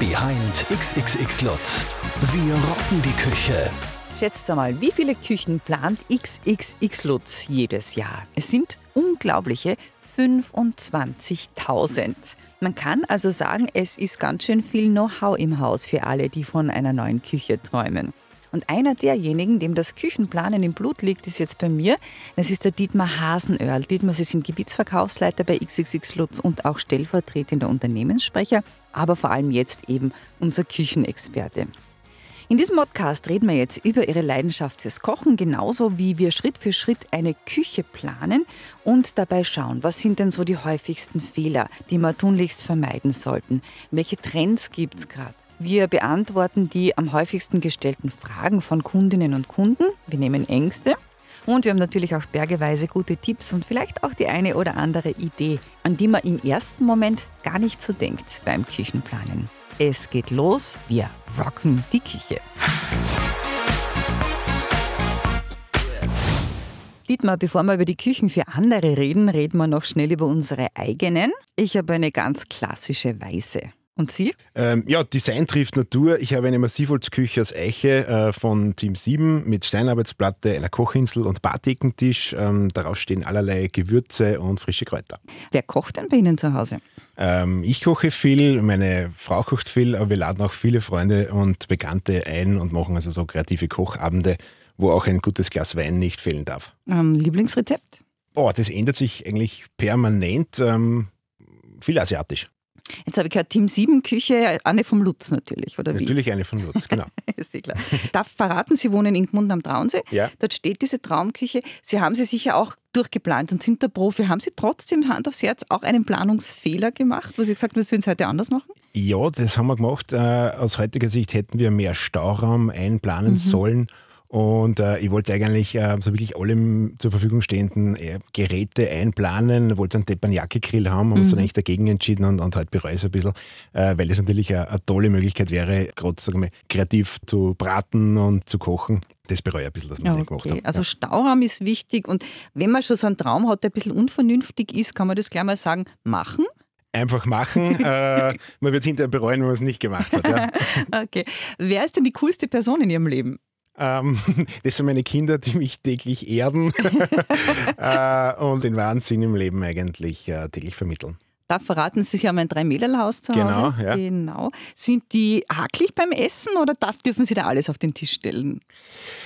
Behind XXX-Lutz. Wir rocken die Küche. Schätzt einmal, wie viele Küchen plant XXX-Lutz jedes Jahr? Es sind unglaubliche 25.000. Man kann also sagen, es ist ganz schön viel Know-how im Haus für alle, die von einer neuen Küche träumen. Und einer derjenigen, dem das Küchenplanen im Blut liegt, ist jetzt bei mir. Das ist der Dietmar Hasenöhrl. Dietmar, Sie sind Gebietsverkaufsleiter bei XXX Lutz und auch stellvertretender Unternehmenssprecher, aber vor allem jetzt eben unser Küchenexperte. In diesem Podcast reden wir jetzt über Ihre Leidenschaft fürs Kochen, genauso wie wir Schritt für Schritt eine Küche planen und dabei schauen, was sind denn so die häufigsten Fehler, die wir tunlichst vermeiden sollten? Welche Trends gibt es gerade? Wir beantworten die am häufigsten gestellten Fragen von Kundinnen und Kunden. Wir nehmen Ängste. Und wir haben natürlich auch bergeweise gute Tipps und vielleicht auch die eine oder andere Idee, an die man im ersten Moment gar nicht so denkt beim Küchenplanen. Es geht los, wir rocken die Küche. Dietmar, bevor wir über die Küchen für andere reden, reden wir noch schnell über unsere eigenen. Ich habe eine ganz klassische Weiße. Und Sie? Ähm, ja, Design trifft Natur. Ich habe eine Massivholzküche aus Eiche äh, von Team 7 mit Steinarbeitsplatte, einer Kochinsel und Barthekentisch. Ähm, darauf stehen allerlei Gewürze und frische Kräuter. Wer kocht denn bei Ihnen zu Hause? Ähm, ich koche viel, meine Frau kocht viel, aber wir laden auch viele Freunde und Bekannte ein und machen also so kreative Kochabende, wo auch ein gutes Glas Wein nicht fehlen darf. Ähm, Lieblingsrezept? Boah, das ändert sich eigentlich permanent. Ähm, viel asiatisch. Jetzt habe ich gehört, Team 7 Küche, Anne vom Lutz natürlich, oder wie? Natürlich Anne vom Lutz, genau. Ist klar. Darf verraten, Sie wohnen in Gmund am Traunsee. Ja. Dort steht diese Traumküche. Sie haben sie sicher auch durchgeplant und sind der Profi. Haben Sie trotzdem Hand aufs Herz auch einen Planungsfehler gemacht, wo Sie gesagt haben, wir würden es heute anders machen? Ja, das haben wir gemacht. Äh, aus heutiger Sicht hätten wir mehr Stauraum einplanen mhm. sollen und äh, ich wollte eigentlich äh, so wirklich alle zur Verfügung stehenden äh, Geräte einplanen, wollte einen Teppanyaki-Grill haben, haben mhm. uns dann mhm. eigentlich dagegen entschieden und, und halt bereue es ein bisschen, äh, weil es natürlich eine tolle Möglichkeit wäre, gerade kreativ zu braten und zu kochen. Das bereue ich ein bisschen, dass wir es ja, nicht gemacht haben. Also ja. Stauraum ist wichtig und wenn man schon so einen Traum hat, der ein bisschen unvernünftig ist, kann man das gleich mal sagen, machen einfach machen. äh, man wird es hinterher bereuen, wenn man es nicht gemacht hat. Ja. okay. Wer ist denn die coolste Person in Ihrem Leben? Ähm, das sind meine Kinder, die mich täglich erben äh, und den Wahnsinn im Leben eigentlich äh, täglich vermitteln. Da verraten Sie sich ja mein Drei-Mädel-Haus zu genau, Hause. Ja. Genau. Sind die hakelig beim Essen oder darf, dürfen Sie da alles auf den Tisch stellen?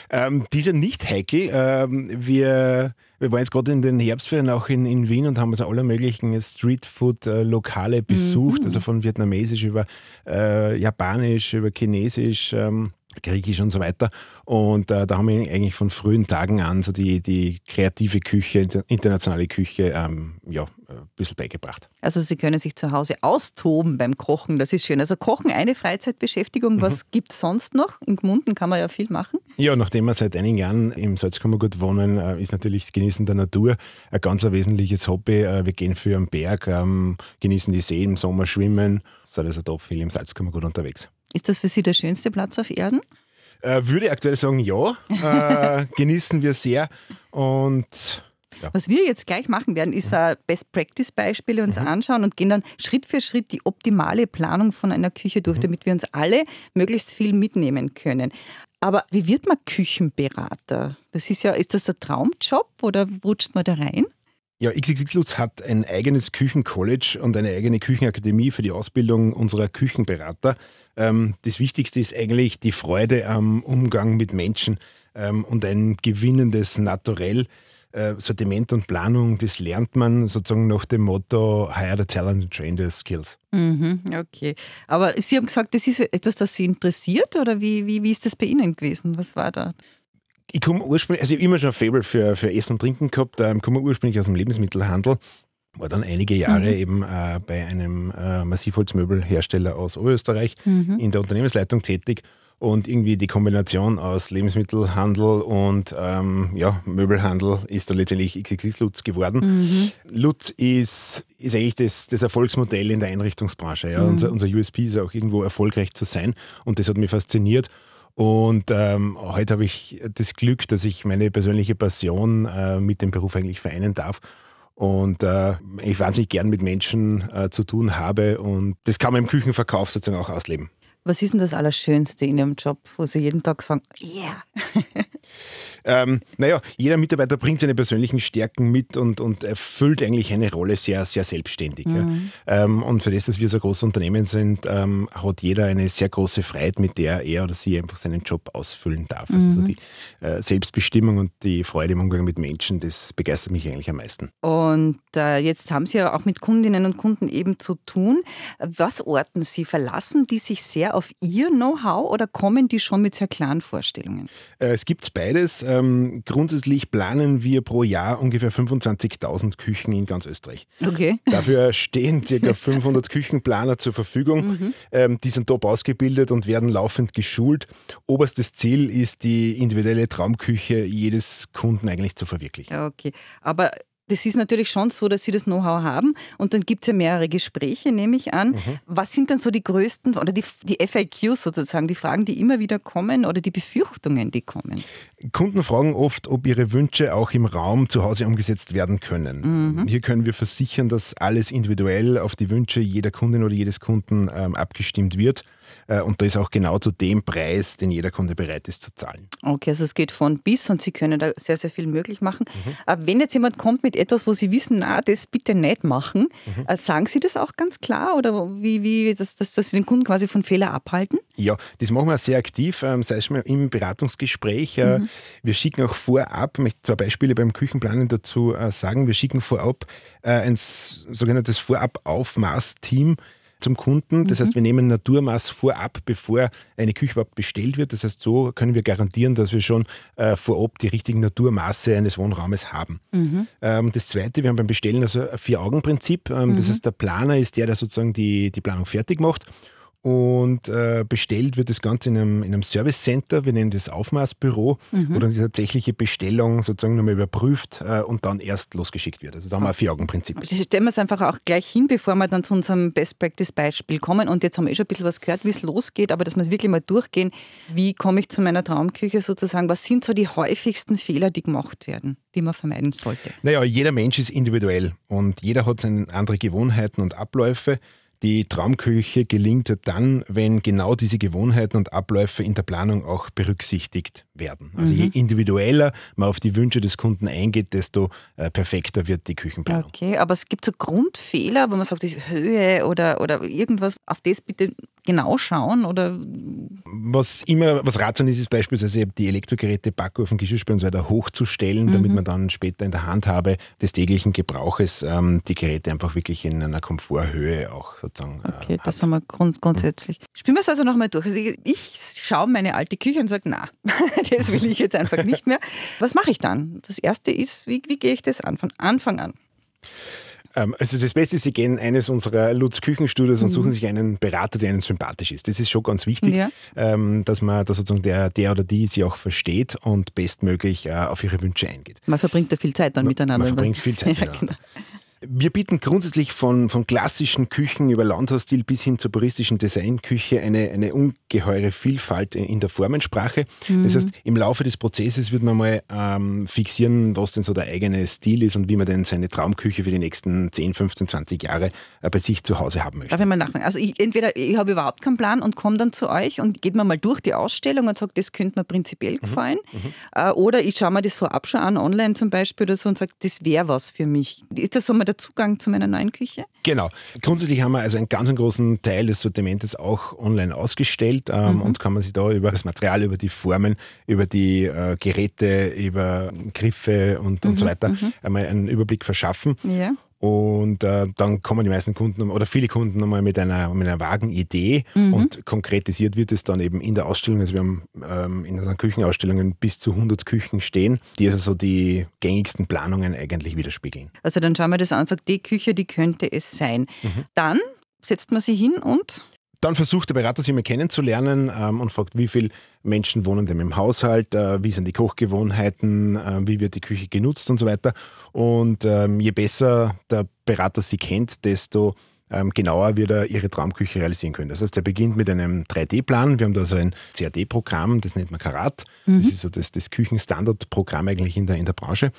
Ähm, die sind nicht hakelig. Ähm, wir, wir waren jetzt gerade in den Herbstferien auch in, in Wien und haben also alle möglichen Streetfood-Lokale äh, besucht, mhm. also von vietnamesisch über äh, japanisch, über chinesisch. Ähm, griechisch und so weiter. Und äh, da haben wir eigentlich von frühen Tagen an so die, die kreative Küche, internationale Küche, ähm, ja, äh, ein bisschen beigebracht. Also Sie können sich zu Hause austoben beim Kochen, das ist schön. Also Kochen eine Freizeitbeschäftigung, was mhm. gibt es sonst noch? In Gmunden kann man ja viel machen. Ja, nachdem wir seit einigen Jahren im Salzkammergut wohnen, äh, ist natürlich Genießen der Natur ein ganz ein wesentliches Hobby. Äh, wir gehen für einen Berg, ähm, genießen die See im Sommer, schwimmen, sind also da viel im Salzkammergut unterwegs. Ist das für Sie der schönste Platz auf Erden? Äh, würde aktuell sagen, ja. Äh, genießen wir sehr. Und ja. Was wir jetzt gleich machen werden, ist mhm. Best-Practice-Beispiele uns mhm. anschauen und gehen dann Schritt für Schritt die optimale Planung von einer Küche durch, mhm. damit wir uns alle möglichst viel mitnehmen können. Aber wie wird man Küchenberater? Das ist ja, ist das der Traumjob oder rutscht man da rein? Ja, XXX hat ein eigenes Küchencollege und eine eigene Küchenakademie für die Ausbildung unserer Küchenberater. Ähm, das Wichtigste ist eigentlich die Freude am Umgang mit Menschen ähm, und ein gewinnendes Naturell. Äh, Sortiment und Planung, das lernt man sozusagen nach dem Motto Hire the Talent and Train the Skills. Mhm, okay. Aber Sie haben gesagt, das ist etwas, das Sie interessiert oder wie, wie, wie ist das bei Ihnen gewesen? Was war da? Ich komme ursprünglich, also ich habe immer schon ein Faible für, für Essen und Trinken gehabt. Ich ähm, komme ursprünglich aus dem Lebensmittelhandel war dann einige Jahre mhm. eben äh, bei einem äh, Massivholzmöbelhersteller aus Oberösterreich mhm. in der Unternehmensleitung tätig und irgendwie die Kombination aus Lebensmittelhandel und ähm, ja, Möbelhandel ist dann letztendlich XXX Lutz geworden. Mhm. Lutz ist, ist eigentlich das, das Erfolgsmodell in der Einrichtungsbranche. Ja? Mhm. Unser, unser USP ist ja auch irgendwo erfolgreich zu sein und das hat mich fasziniert. Und ähm, heute habe ich das Glück, dass ich meine persönliche Passion äh, mit dem Beruf eigentlich vereinen darf und äh, ich wahnsinnig gern mit Menschen äh, zu tun habe und das kann man im Küchenverkauf sozusagen auch ausleben. Was ist denn das Allerschönste in Ihrem Job, wo Sie jeden Tag sagen, yeah? Ähm, naja, jeder Mitarbeiter bringt seine persönlichen Stärken mit und, und erfüllt eigentlich eine Rolle sehr, sehr selbstständig. Mhm. Ja. Ähm, und für das, dass wir so ein großes Unternehmen sind, ähm, hat jeder eine sehr große Freiheit, mit der er oder sie einfach seinen Job ausfüllen darf. Also mhm. Also die äh, Selbstbestimmung und die Freude im Umgang mit Menschen, das begeistert mich eigentlich am meisten. Und äh, jetzt haben Sie ja auch mit Kundinnen und Kunden eben zu tun. Was orten Sie? Verlassen die sich sehr auf Ihr Know-how oder kommen die schon mit sehr klaren Vorstellungen? Äh, es gibt beides äh, ähm, grundsätzlich planen wir pro Jahr ungefähr 25.000 Küchen in ganz Österreich. Okay. Dafür stehen ca. 500 Küchenplaner zur Verfügung. Mhm. Ähm, die sind top ausgebildet und werden laufend geschult. Oberstes Ziel ist, die individuelle Traumküche jedes Kunden eigentlich zu verwirklichen. Okay, aber das ist natürlich schon so, dass Sie das Know-how haben. Und dann gibt es ja mehrere Gespräche, nehme ich an. Mhm. Was sind dann so die größten oder die, die FAQs sozusagen, die Fragen, die immer wieder kommen oder die Befürchtungen, die kommen? Kunden fragen oft, ob ihre Wünsche auch im Raum zu Hause umgesetzt werden können. Mhm. Hier können wir versichern, dass alles individuell auf die Wünsche jeder Kundin oder jedes Kunden ähm, abgestimmt wird. Äh, und das auch genau zu dem Preis, den jeder Kunde bereit ist zu zahlen. Okay, also es geht von bis und Sie können da sehr, sehr viel möglich machen. Mhm. Äh, wenn jetzt jemand kommt mit etwas, wo Sie wissen, na, ah, das bitte nicht machen. Mhm. Äh, sagen Sie das auch ganz klar oder wie, wie dass, dass, dass Sie den Kunden quasi von Fehler abhalten? Ja, das machen wir sehr aktiv, ähm, sei es mal im Beratungsgespräch. Äh, mhm. Wir schicken auch vorab, ich möchte zwei Beispiele beim Küchenplanen dazu äh, sagen, wir schicken vorab äh, ein sogenanntes Vorab-Aufmaß-Team, zum Kunden. Das mhm. heißt, wir nehmen Naturmaß vorab, bevor eine Küche überhaupt bestellt wird. Das heißt, so können wir garantieren, dass wir schon äh, vorab die richtigen Naturmaße eines Wohnraumes haben. Mhm. Ähm, das Zweite, wir haben beim Bestellen also ein Vier-Augen-Prinzip. Ähm, mhm. Das heißt, der Planer ist der, der sozusagen die, die Planung fertig macht und äh, bestellt wird das Ganze in einem, in einem Service Center, wir nennen das Aufmaßbüro, mhm. wo dann die tatsächliche Bestellung sozusagen nochmal überprüft äh, und dann erst losgeschickt wird. Also da haben wir ein Vier-Augen-Prinzip. Stellen wir es einfach auch gleich hin, bevor wir dann zu unserem Best-Practice-Beispiel kommen. Und jetzt haben wir eh schon ein bisschen was gehört, wie es losgeht, aber dass wir es wirklich mal durchgehen. Wie komme ich zu meiner Traumküche sozusagen? Was sind so die häufigsten Fehler, die gemacht werden, die man vermeiden sollte? Naja, jeder Mensch ist individuell und jeder hat seine andere Gewohnheiten und Abläufe. Die Traumküche gelingt dann, wenn genau diese Gewohnheiten und Abläufe in der Planung auch berücksichtigt werden. Also mhm. je individueller man auf die Wünsche des Kunden eingeht, desto äh, perfekter wird die Küchenplanung. Okay, aber es gibt so Grundfehler, wo man sagt, Höhe oder, oder irgendwas, auf das bitte genau schauen? Oder? Was immer was ratsam ist, ist beispielsweise die Elektrogeräte, Backofen, Geschirrspüler und so weiter hochzustellen, mhm. damit man dann später in der Handhabe des täglichen Gebrauches ähm, die Geräte einfach wirklich in einer Komforthöhe auch sozusagen. Äh, okay, äh, hat. das haben wir grund grundsätzlich. Mhm. Spielen wir es also nochmal durch. Also ich, ich schaue meine alte Küche und sage, na, das will ich jetzt einfach nicht mehr. Was mache ich dann? Das erste ist, wie, wie gehe ich das an? Von Anfang an. Ähm, also das Beste ist, Sie gehen in eines unserer Lutz-Küchenstudios mhm. und suchen sich einen Berater, der Ihnen sympathisch ist. Das ist schon ganz wichtig, ja. Ähm, dass man dass sozusagen der, der oder die Sie auch versteht und bestmöglich äh, auf Ihre Wünsche eingeht. Man verbringt da viel Zeit dann man, miteinander. Man ne? verbringt viel Zeit ja, miteinander. Genau. genau. Wir bieten grundsätzlich von, von klassischen Küchen über Landhausstil bis hin zur puristischen Designküche eine, eine ungeheure Vielfalt in, der Formensprache. Mhm. Das heißt, im Laufe des Prozesses wird man mal ähm, fixieren, was denn so der eigene Stil ist und wie man denn seine Traumküche für die nächsten 10, 15, 20 Jahre äh, bei sich zu Hause haben möchte. Darf ich mal nachfragen? Also ich, entweder ich habe überhaupt keinen Plan und komme dann zu euch und geht mir mal durch die Ausstellung und sagt, das könnte mir prinzipiell mhm, gefallen. Mhm. Äh, oder ich schaue mir das vorab schon an, online zum Beispiel oder so und sage, das wäre was für mich. Ist das so mal das der Zugang zu meiner neuen Küche? Genau. Grundsätzlich haben wir also einen ganz großen Teil des Sortimentes auch online ausgestellt ähm, mhm. und kann man sich da über das Material, über die Formen, über die äh, Geräte, über Griffe und, mhm. und so weiter mhm. einmal einen Überblick verschaffen. Ja. Und äh, dann kommen die meisten Kunden oder viele Kunden nochmal mit einer, mit einer vagen Idee mhm. und konkretisiert wird es dann eben in der Ausstellung. Also wir haben ähm, in unseren Küchenausstellungen bis zu 100 Küchen stehen, die also so die gängigsten Planungen eigentlich widerspiegeln. Also dann schauen wir das an und sagen, die Küche, die könnte es sein. Mhm. Dann setzt man sie hin und dann versucht der Berater, sie mal kennenzulernen ähm, und fragt, wie viele Menschen wohnen denn im Haushalt, äh, wie sind die Kochgewohnheiten, äh, wie wird die Küche genutzt und so weiter. Und ähm, je besser der Berater sie kennt, desto ähm, genauer wird er ihre Traumküche realisieren können. Das heißt, er beginnt mit einem 3D-Plan. Wir haben da so ein CAD-Programm, das nennt man Karat. Mhm. Das ist so das, das Küchenstandard-Programm eigentlich in der, in der Branche.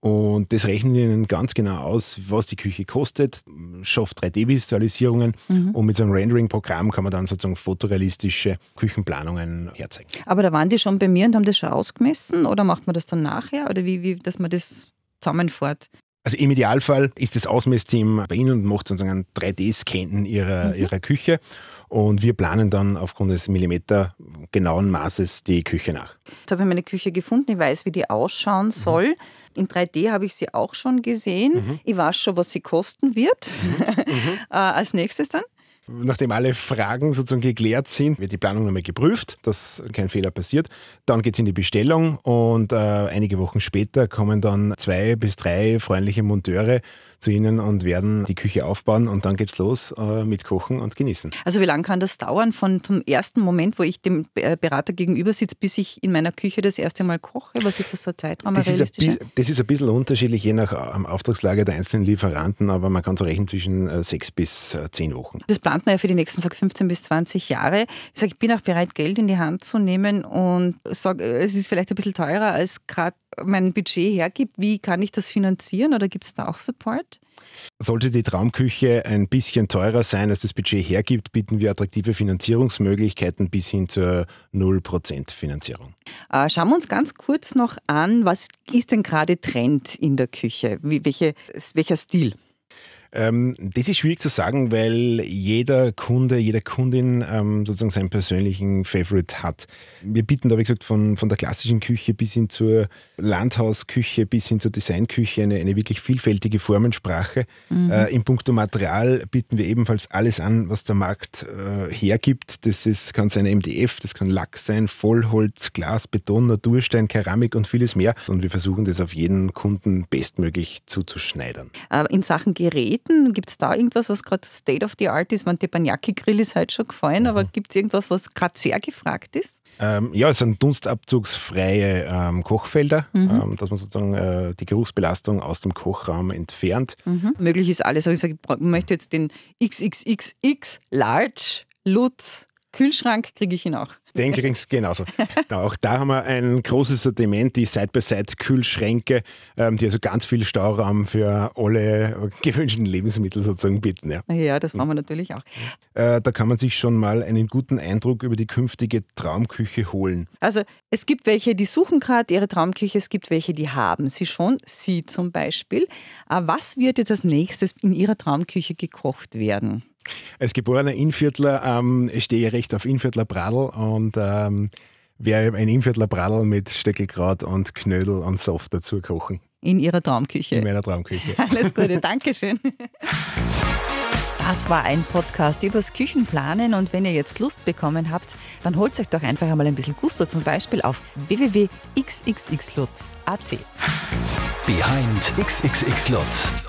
Und das rechnen wir Ihnen ganz genau aus, was die Küche kostet, schafft 3D-Visualisierungen mhm. und mit so einem Rendering-Programm kann man dann sozusagen fotorealistische Küchenplanungen herzeigen. Aber da waren die schon bei mir und haben das schon ausgemessen oder macht man das dann nachher oder wie, wie dass man das zusammenfährt? Also im Idealfall ist das Ausmessteam bei Ihnen und macht sozusagen einen 3D-Scan ihrer, mhm. ihrer Küche. Und wir planen dann aufgrund des Millimeter genauen Maßes die Küche nach. Jetzt habe ich meine Küche gefunden, ich weiß, wie die ausschauen mhm. soll. Mhm. In 3D habe ich sie auch schon gesehen. Mhm. Ich weiß schon, was sie kosten wird. Mhm. Mhm. äh, als nächstes dann? Nachdem alle Fragen sozusagen geklärt sind, wird die Planung nochmal geprüft, dass kein Fehler passiert. Dann geht es in die Bestellung und äh, einige Wochen später kommen dann zwei bis drei freundliche Monteure zu Ihnen und werden die Küche aufbauen und dann geht es los äh, mit Kochen und Genießen. Also wie lange kann das dauern von, vom ersten Moment, wo ich dem äh, Berater gegenüber sitze, bis ich in meiner Küche das erste Mal koche? Was ist das für ein Zeitraum? Das, ist ein, das ist ein bisschen unterschiedlich, je nach äh, Auftragslage der einzelnen Lieferanten, aber man kann so rechnen zwischen äh, sechs bis zehn Wochen. Das Plan plant man ja für die nächsten sag, 15 bis 20 Jahre. Ich sage, ich bin auch bereit, Geld in die Hand zu nehmen und sage, es ist vielleicht ein bisschen teurer, als gerade mein Budget hergibt. Wie kann ich das finanzieren oder gibt es da auch Support? Sollte die Traumküche ein bisschen teurer sein, als das Budget hergibt, bieten wir attraktive Finanzierungsmöglichkeiten bis hin zur 0% Finanzierung. Äh, schauen wir uns ganz kurz noch an, was ist denn gerade Trend in der Küche? Wie, welche, welcher Stil? Ähm, das ist schwierig zu sagen, weil jeder Kunde, jede Kundin ähm, sozusagen seinen persönlichen Favorite hat. Wir bieten da, wie gesagt, von, von der klassischen Küche bis hin zur Landhausküche, bis hin zur Designküche eine, eine wirklich vielfältige Formensprache. Mhm. Äh, Im Punkto Material bieten wir ebenfalls alles an, was der Markt äh, hergibt. Das ist, kann sein MDF, das kann Lack sein, Vollholz, Glas, Beton, Naturstein, Keramik und vieles mehr. Und wir versuchen das auf jeden Kunden bestmöglich zuzuschneidern. Aber äh, in Sachen Gerät Briten? Gibt es da irgendwas, was gerade State of the Art ist? Man, der Banyaki-Grill ist halt schon gefallen, mhm. aber gibt es irgendwas, was gerade sehr gefragt ist? Ähm, ja, es sind dunstabzugsfreie ähm, Kochfelder, mhm. ähm, dass man sozusagen äh, die Geruchsbelastung aus dem Kochraum entfernt. Mhm. Möglich ist alles. Also ich, sage, ich möchte jetzt den XXXX Large Lutz Kühlschrank kriege ich ihn auch. Den kriegst du genauso. auch da haben wir ein großes Sortiment, die Side-by-Side-Kühlschränke, ähm, die also ganz viel Stauraum für alle gewünschten Lebensmittel sozusagen bieten. Ja, ja das machen wir natürlich auch. Äh, da kann man sich schon mal einen guten Eindruck über die künftige Traumküche holen. Also es gibt welche, die suchen gerade ihre Traumküche, es gibt welche, die haben sie schon, sie zum Beispiel. Äh, was wird jetzt als nächstes in ihrer Traumküche gekocht werden? Als geborener Inviertler ähm, stehe ich recht auf Inviertler Bradl und ähm, werde ein Inviertler Bradl mit Steckelkraut und Knödel und Soft dazu kochen. In Ihrer Traumküche. In meiner Traumküche. Alles Gute, Dankeschön. Das war ein Podcast übers Küchenplanen und wenn ihr jetzt Lust bekommen habt, dann holt euch doch einfach einmal ein bisschen Gusto, zum Beispiel auf www.xxxlutz.at. Behind XXXLutz.